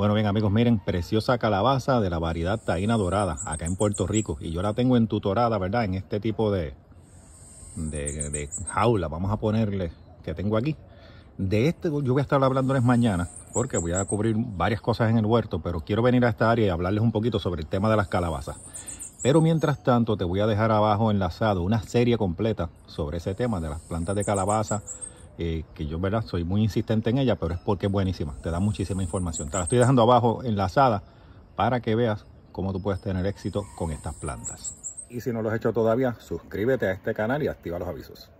Bueno, bien amigos, miren, preciosa calabaza de la variedad taína dorada acá en Puerto Rico. Y yo la tengo en tutorada, ¿verdad? En este tipo de, de, jaula, vamos a ponerle, que tengo aquí. De este yo voy a estar hablándoles mañana, porque voy a cubrir varias cosas en el huerto, pero quiero venir a esta área y hablarles un poquito sobre el tema de las calabazas. Pero mientras tanto, te voy a dejar abajo enlazado una serie completa sobre ese tema de las plantas de calabaza, eh, que yo verdad soy muy insistente en ella, pero es porque es buenísima, te da muchísima información. Te la estoy dejando abajo enlazada para que veas cómo tú puedes tener éxito con estas plantas. Y si no lo has hecho todavía, suscríbete a este canal y activa los avisos.